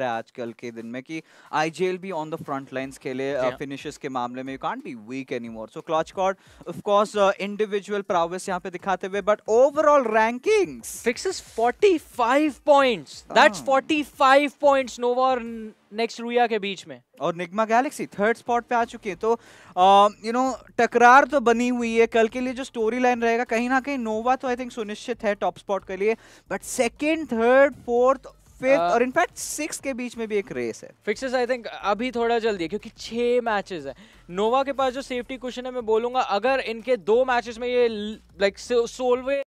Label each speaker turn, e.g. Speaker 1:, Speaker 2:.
Speaker 1: रहा है आजकल के दिन में कि आईजीएल भी ऑन द फ्रंट लाइंस खेले फिनिशेस uh, के मामले में you can't be weak any more so clutch god of course individual prowess यहाँ पे दिखाते हुए but overall rankings fixes 45 points that's 45 points Nova और नेक्स्ट रुया के बीच में और निगमा गैलेक्सी थर्ड स्पॉट पे आ चुकी है तो यू um, नो टकरार तो बनी हुई है कल के लिए जो स्टोरी लाइन रहेगा कहीं ना कहीं नोवा तो आई थिंक सुनिश्चित है टॉप स्पॉट के लिए but second third fourth fifth uh, और इनफैक्ट सिक्स के बीच में भी एक रेस है फिक्सेस आई थिंक अभी थोड़ा जल्दी है क्योंकि छह मैचेस है नोवा
Speaker 2: के पास जो सेफ्टी क्वेश्चन है मैं बोलूंगा अगर इनके दो मैचेस में ये लाइक सोलवे